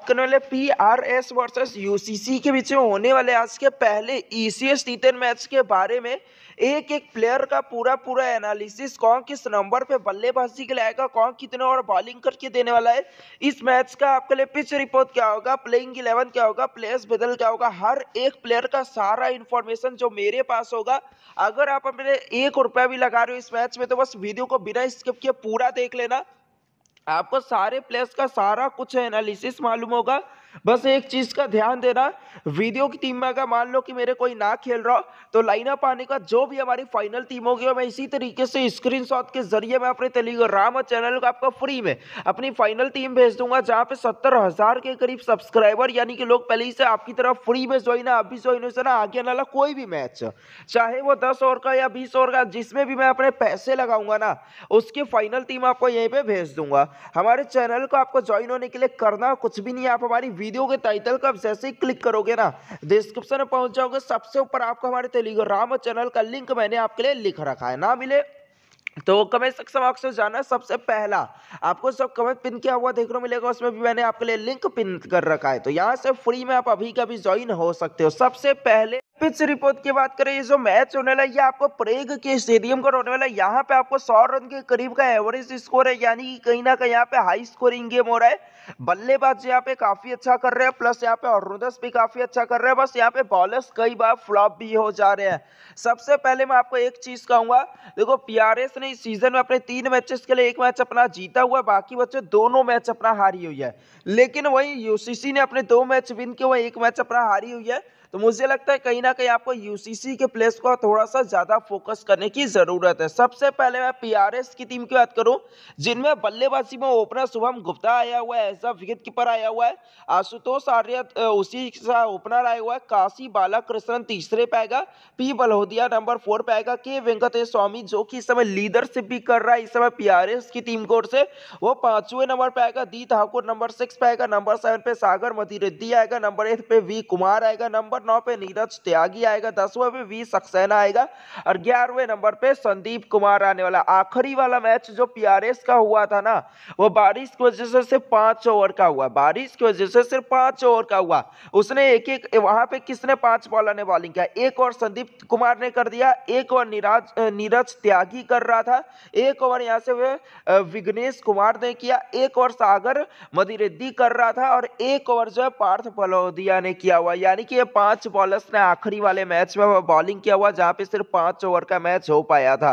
बात करने वाले P R S versus U C C के बीच में होने वाले आज के पहले E C S T ten match के बारे में एक एक प्लेयर का पूरा पूरा एनालिसिस कौन किस नंबर पे बल्लेबाजी के लिए आएगा कौन कितने और बॉलिंग करके देने वाला है इस मैच का आपके लिए पिच रिपोर्ट क्या होगा प्लेइंग इलेवन क्या होगा प्लेयर्स बदल क्या होगा हर एक प्लेयर का सारा इन्फॉर्मेशन जो मेरे पास होगा अगर आप अपने एक रुपया भी लगा रहे हो इस मैच में तो बस वीडियो को बिना स्किप किए पूरा देख लेना आपको सारे प्लेयर्स का सारा कुछ एनालिसिस मालूम होगा बस एक चीज़ का ध्यान देना वीडियो की टीम में अगर मान लो कि मेरे कोई ना खेल रहा तो लाइनअप आने का जो भी हमारी फाइनल टीम होगी मैं इसी तरीके से स्क्रीनशॉट के जरिए मैं अपने टेलीग्राम और चैनल को आपका फ्री में अपनी फाइनल टीम भेज दूंगा जहाँ पे सत्तर हज़ार के करीब सब्सक्राइबर यानी कि लोग पहले ही से आपकी तरफ फ्री में ज्वाइन है अभी ज्वाइन से ना आगे नाला कोई भी मैच चाहे वो दस ओवर का या बीस ओवर का जिसमें भी मैं अपने पैसे लगाऊंगा ना उसकी फाइनल टीम आपको यहीं पर भेज दूंगा हमारे चैनल को आपको ज्वाइन होने के लिए करना कुछ भी नहीं आप हमारी वीडियो के टाइटल का जैसे ही क्लिक करोगे ना डिस्क्रिप्शन में पहुंच जाओगे सबसे ऊपर आपको हमारे टेलीग्राम चैनल का लिंक मैंने आपके लिए लिख रखा है ना मिले तो कमेंट सेक्शन बॉक्स में जाना सबसे पहला आपको सब कमेंट पिन किया हुआ देखने को मिलेगा उसमें भी मैंने आपके लिए लिंक पिन कर रखा है तो यहाँ से फ्री में आप अभी का भी ज्वाइन हो सकते हो सबसे पहले पिच रिपोर्ट की बात करें ये जो मैच होने वाला है ये आपको प्रेग के स्टेडियम का होने वाला है यहाँ पे आपको सौ रन के करीब का एवरेज स्कोर है यानी कि कहीं ना कहीं यहाँ पे हाई स्कोरिंग गेम हो रहा है बल्लेबाज यहाँ पे काफी अच्छा कर रहे हैं प्लस यहाँ पे ऑलराउंडर्स भी काफी अच्छा कर रहे हैं बस यहाँ पे बॉलर्स कई बार फ्लॉप भी हो जा रहे हैं सबसे पहले मैं आपको एक चीज कहूंगा देखो पीआरएस ने इस सीजन में अपने तीन मैचेस के लिए एक मैच अपना जीता हुआ बाकी बच्चे दोनों मैच अपना हारी हुई है लेकिन वही यूसीसी ने अपने दो मैच विन के वही एक मैच अपना हारी हुई है तो मुझे लगता है कहीं ना कहीं आपको यूसीसी के प्लेस को थोड़ा सा ज़्यादा फोकस करने की ज़रूरत है सबसे पहले मैं पीआरएस की टीम की बात करूं जिनमें बल्लेबाजी में ओपनर शुभम गुप्ता आया हुआ है एज अ विकेट कीपर आया हुआ है आशुतोष आर्य उसी का ओपनर आया हुआ है काशी बालाकृष्णन तीसरे पे आएगा पी बलहोदिया नंबर फोर पे आएगा के वेंकटेश स्वामी जो कि इस समय लीडरशिप भी कर रहा है इस समय पी की टीम की से वो पांचवें नंबर पे आएगा दी ठाकुर नंबर सिक्स पे आएगा नंबर सेवन पे सागर रेड्डी आएगा नंबर एट पे वी कुमार आएगा नंबर नंबर नौ पे नीरज त्यागी आएगा दसवें पे वी सक्सेना आएगा और ग्यारहवें नंबर पे संदीप कुमार आने वाला आखिरी वाला मैच जो पीआरएस का हुआ था ना वो बारिश की वजह से सिर्फ पांच ओवर का हुआ बारिश की वजह से सिर्फ पांच ओवर का हुआ उसने एक एक वहां पे किसने पांच बॉलर ने बॉलिंग किया एक ओवर संदीप कुमार ने कर दिया एक ओवर नीराज नीरज त्यागी कर रहा था एक ओवर यहाँ से विघ्नेश कुमार ने किया एक ओवर सागर मदिरेद्दी कर रहा था और एक ओवर जो है पार्थ पलोदिया ने किया हुआ यानी कि ये पांच पांच बॉलर्स ने आखिरी वाले मैच में बॉलिंग किया हुआ जहां पे सिर्फ पांच ओवर का मैच हो पाया था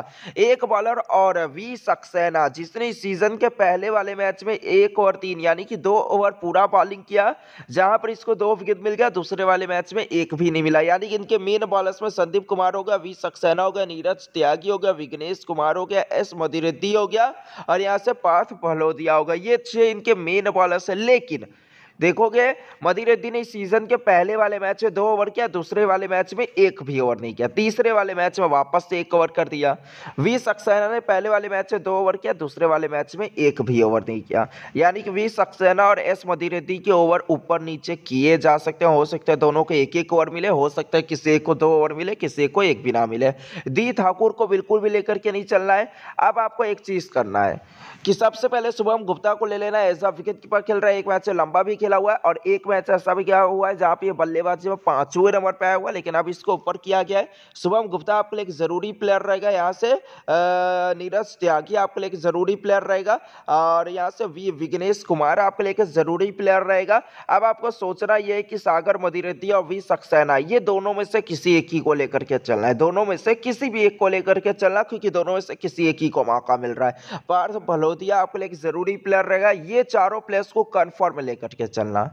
एक बॉलर और वी सक्सेना जिसने सीजन के पहले वाले मैच में एक ओवर तीन यानी कि दो ओवर पूरा बॉलिंग किया जहां पर इसको दो विकेट मिल गया दूसरे वाले मैच में एक भी नहीं मिला यानी कि इनके मेन बॉलर्स में संदीप कुमार हो गया वी सक्सेना हो गया नीरज त्यागी हो गया विघ्नेश कुमार हो गया एस मदिरेड्डी हो गया और यहाँ से पार्थ पहलोदिया हो गया ये छह इनके मेन बॉलर्स है लेकिन देखोगे मदीर उद्दीन इस सीजन के पहले वाले मैच में दो ओवर किया दूसरे वाले मैच में एक भी ओवर नहीं किया तीसरे वाले मैच में वापस से एक ओवर कर दिया वी सक्सेना ने पहले वाले मैच में दो ओवर किया दूसरे वाले मैच में एक भी ओवर नहीं किया यानी कि वी सक्सेना और एस मदीरेद्दी के ओवर ऊपर नीचे किए जा सकते हैं हो सकता है दोनों को एक एक ओवर मिले हो सकता है किसी एक को दो ओवर मिले किसी को एक भी ना मिले दी ठाकुर को बिल्कुल भी लेकर के नहीं चलना है अब आपको एक चीज़ करना है कि सबसे पहले शुभम गुप्ता को ले लेना है एज अ विकेट कीपर खेल रहा है एक मैच से लंबा भी खेल खेला हुआ है और एक मैच ऐसा भी क्या हुआ है जहाँ पे बल्लेबाजी में पांचवें नंबर पे आया हुआ लेकिन अब इसको ऊपर किया गया है शुभम गुप्ता आपके लिए एक ज़रूरी प्लेयर रहेगा यहाँ से नीरज त्यागी आपके लिए एक ज़रूरी प्लेयर रहेगा और यहाँ से वी विघ्नेश कुमार आपके लिए एक ज़रूरी प्लेयर रहेगा अब आपको सोचना यह है कि सागर मदिरती और वी सक्सेना ये दोनों में से किसी एक ही को लेकर के चलना है दोनों में से किसी भी एक को लेकर के चलना क्योंकि दोनों में से किसी एक ही को मौका मिल रहा है पार्थ भलोदिया आपके लिए एक ज़रूरी प्लेयर रहेगा ये चारों प्लेयर्स को कन्फर्म लेकर के चलना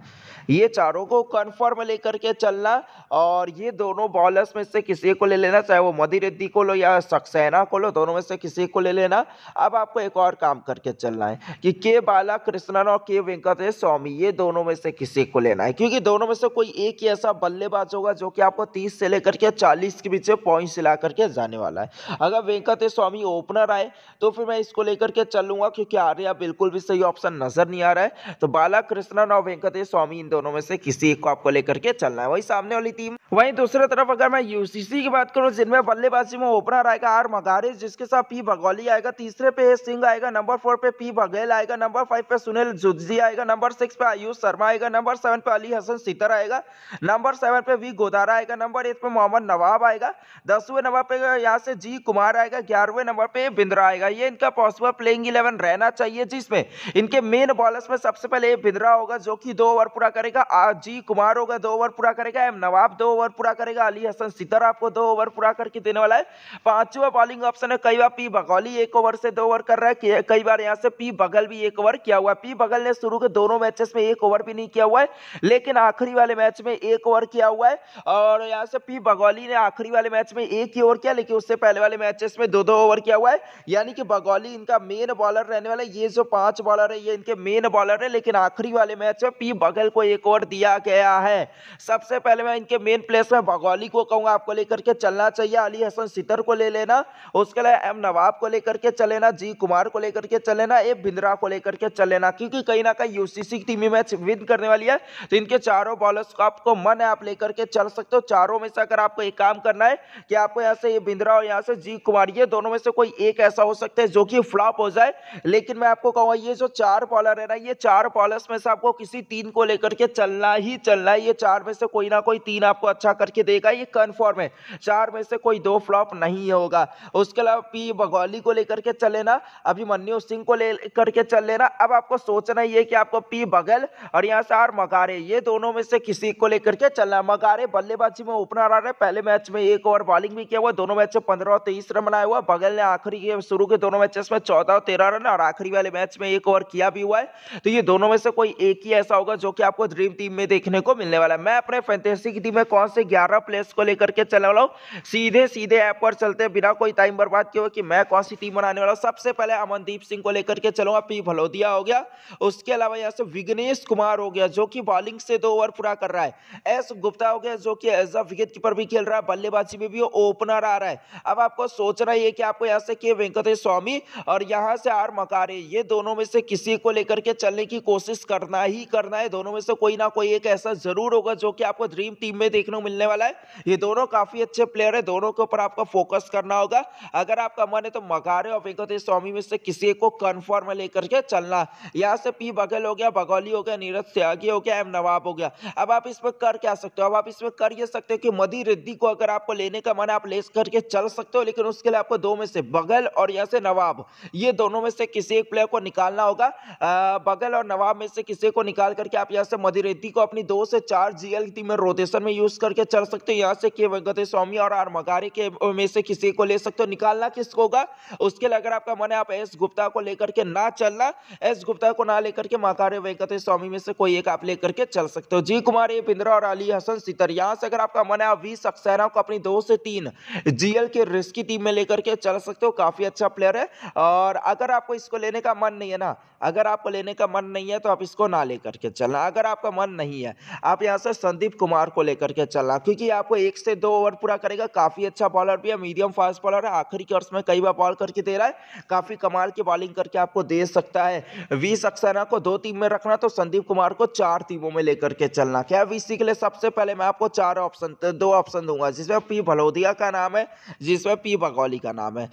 ये चारों को कन्फर्म लेकर के चलना और ये दोनों बॉलर्स में से किसी को ले लेना चाहे वो मोदी रेड्डी को लो या सक्सेना को लो दोनों में से किसी को ले लेना अब आपको एक और काम करके चलना है कि के बाला कृष्णन और के वेंकटेश स्वामी ये दोनों में से किसी को लेना है क्योंकि दोनों में से कोई एक ही ऐसा बल्लेबाज होगा जो कि आपको तीस से लेकर के चालीस के बीच पॉइंट्स ला करके जाने वाला है अगर वेंकटेश स्वामी ओपनर आए तो फिर मैं इसको लेकर के चलूंगा क्योंकि आर्या बिल्कुल भी सही ऑप्शन नजर नहीं आ रहा है तो बाला कृष्णन और वेंकटेश स्वामी इन दोनों में से किसी एक को आपको लेकर के चलना है वही सामने वाली टीम वहीं दूसरी तरफ अगर मैं यूसीसी की बात करूं जिनमें बल्लेबाजी में ओपनर आएगा आर मगारिस जिसके साथ पी बगौली आएगा तीसरे पे सिंह आएगा नंबर फोर पे पी बघेल आएगा नंबर फाइव पे सुनील जुजी आएगा नंबर सिक्स पे आयुष शर्मा आएगा नंबर सेवन पे अली हसन सितर आएगा नंबर सेवन पे वी गोदारा आएगा नंबर एट पे मोहम्मद नवाब आएगा दसवें नंबर पे यहाँ से जी कुमार आएगा ग्यारहवें नंबर पे बिंद्रा आएगा ये इनका पॉसिबल प्लेइंग इलेवन रहना चाहिए जिसमें इनके मेन बॉलर्स में सबसे पहले बिंद्रा होगा जो कि दो ओवर पूरा करेगा जी कुमार होगा दो ओवर पूरा करेगा एम नवाब दो ओवर ओवर पूरा करेगा अली हसन सितर आपको दो ओवर पूरा करके देने वाला है पांचवा बॉलिंग ऑप्शन है कई बार पी बगौली एक ओवर से दो ओवर कर रहा है कई बार यहाँ से पी बगल भी एक ओवर किया हुआ है पी बगल ने शुरू के दोनों मैचेस में एक ओवर भी नहीं किया हुआ है लेकिन आखिरी वाले मैच में एक ओवर किया हुआ है और यहाँ से पी बगौली ने आखिरी वाले मैच में एक ही ओवर किया लेकिन उससे पहले वाले मैचेस में दो दो ओवर किया हुआ है यानी कि बगौली इनका मेन बॉलर रहने वाला है ये जो पांच बॉलर है ये इनके मेन बॉलर है लेकिन आखिरी वाले मैच में पी बगल को एक ओवर दिया गया है सबसे पहले मैं इनके मेन प्लेस में भगौली को कहूँगा आपको लेकर के चलना चाहिए अली हसन सितर को ले लेना उसके लिए एम नवाब को लेकर के चले ना जी कुमार को लेकर के चले ना ए बिंद्रा को लेकर के चले ना क्योंकि कहीं ना कहीं यूसीसी की टीम ये मैच विन करने वाली है तो इनके चारों बॉलर्स को आपको मन है आप लेकर के चल सकते हो चारों में से अगर आपको एक काम करना है कि आपको यहाँ से ये बिंद्रा और यहाँ से जी कुमार ये दोनों में से कोई एक ऐसा हो सकता है जो कि फ्लॉप हो जाए लेकिन मैं आपको कहूँगा ये जो चार बॉलर है ना ये चार बॉलर्स में से आपको किसी तीन को लेकर के चलना ही चलना है ये चार में से कोई ना कोई तीन आपको अच्छा करके देगा ये कन्फर्म है चार में से कोई दो फ्लॉप नहीं होगा उसके अलावा पी बगौली को लेकर के चले ना अभिमन्यु सिंह को लेकर के चल लेना अब आपको सोचना ही है कि आपको पी बगल और यहाँ से आर मगारे ये दोनों में से किसी को लेकर के चलना मगारे बल्लेबाजी में ओपनर आ रहे पहले मैच में एक ओवर बॉलिंग भी किया हुआ दोनों मैच में पंद्रह और तेईस रन बनाया हुआ बगल ने आखिरी के शुरू के दोनों मैचेस में चौदह और तेरह रन और आखिरी वाले मैच में एक ओवर किया भी हुआ है तो ये दोनों में से कोई एक ही ऐसा होगा जो कि आपको ड्रीम टीम में देखने को मिलने वाला है मैं अपने फैंटेसी की टीम में कौन नौ से ग्यारह प्लेस को लेकर के चला वाला सीधे सीधे ऐप पर चलते बिना कोई टाइम बर्बाद किए कि मैं कौन सी टीम बनाने वाला हूँ सबसे पहले अमनदीप सिंह को लेकर के चलूंगा पी भलोदिया हो गया उसके अलावा यहाँ से विघ्नेश कुमार हो गया जो कि बॉलिंग से दो ओवर पूरा कर रहा है एस गुप्ता हो गया जो कि एज अ विकेट कीपर भी खेल रहा है बल्लेबाजी में भी ओपनर आ रहा है अब आपको सोच रहा है कि आपको यहाँ से के वेंकटेश स्वामी और यहाँ से आर मकारे ये दोनों में से किसी को लेकर के चलने की कोशिश करना ही करना है दोनों में से कोई ना कोई एक ऐसा जरूर होगा जो कि आपको ड्रीम टीम में देखना देखने को मिलने वाला है ये दोनों काफ़ी अच्छे प्लेयर है दोनों के ऊपर आपको फोकस करना होगा अगर आपका मन है तो मगारे और वेंकटेश स्वामी में से किसी को कन्फर्म लेकर के चलना यहाँ से पी बघेल हो गया बगौली हो गया नीरज त्यागी हो गया एम नवाब हो गया अब आप इसमें कर क्या सकते हो अब आप इसमें कर ये सकते हो कि मदी रिद्धि को अगर आपको लेने का मन आप ले करके चल सकते हो लेकिन उसके लिए आपको दो में से बगल और यहाँ से नवाब ये दोनों में से किसी एक प्लेयर को निकालना होगा आ, बगल और नवाब में से किसी को निकाल करके आप यहाँ से मदी रिद्धि को अपनी दो से चार जीएल टीम रोटेशन में यूज करके चल सकते हो यहाँ से के वेंकटेश स्वामी और आर मगारे के में से किसी को ले सकते हो निकालना किसको होगा उसके लिए अगर आपका मन है आप एस गुप्ता को लेकर के ना चलना एस गुप्ता को ना लेकर के मकारे वेंकटेश स्वामी में से कोई एक आप लेकर के चल सकते हो जी कुमार ए पिंद्रा और अली हसन सितर यहाँ से अगर आपका मन है आप वी सक्सेना को अपनी दो से तीन जीएल के रिस्की टीम में लेकर के चल सकते हो काफी अच्छा प्लेयर है और अगर आपको इसको लेने का मन नहीं है ना अगर आपको लेने का मन नहीं है तो आप इसको ना लेकर के चलना अगर आपका मन नहीं है आप यहाँ से संदीप कुमार को लेकर के चलना क्योंकि आपको एक से दो ओवर पूरा करेगा काफ़ी अच्छा बॉलर भी है मीडियम फास्ट बॉलर है आखिरी के ओवर्स में कई बार बॉल करके दे रहा है काफ़ी कमाल की बॉलिंग करके आपको दे सकता है वी सक्सेना को दो टीम में रखना तो संदीप कुमार को चार टीमों में लेकर के चलना क्या वीसी के लिए सबसे पहले मैं आपको चार ऑप्शन दो ऑप्शन दूंगा जिसमें पी भलोदिया का नाम है जिसमें पी बगौली का नाम है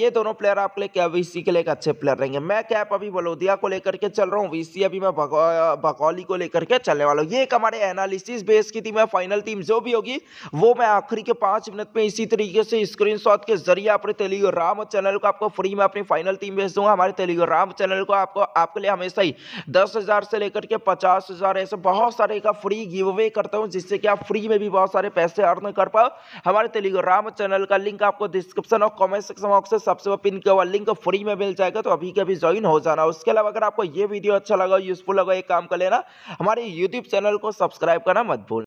ये दोनों प्लेयर आपके लिए क्या वीसी के लिए अच्छे प्लेयर रहेंगे मैं कैप अभी बलोदिया को लेकर के चल रहा हूँ वीसी अभी मैं बकौली को लेकर के चलने वाला हूँ ये एक हमारे एनालिसिस बेस की थी मैं फाइनल टीम टीम जो भी होगी वो मैं आखिरी के पांच मिनट में इसी तरीके से स्क्रीन के जरिए अपने टेलीग्राम चैनल को आपको फ्री में अपनी फाइनल टीम भेज दूंगा हमारे टेलीग्राम चैनल को आपको आपके लिए हमेशा ही दस हज़ार से लेकर के पचास हज़ार ऐसे बहुत सारे का फ्री गिव अवे करता हूँ जिससे कि आप फ्री में भी बहुत सारे पैसे अर्न कर पाओ हमारे टेलीग्राम चैनल का लिंक आपको डिस्क्रिप्शन और कॉमेंट सेक्शन बॉक्स से सबसे पिन किया हुआ लिंक फ्री में मिल जाएगा तो अभी के अभी ज्वाइन हो जाना उसके अलावा अगर आपको ये वीडियो अच्छा लगा यूजफुल लगा एक काम कर लेना हमारे यूट्यूब चैनल को सब्सक्राइब करना मत भूल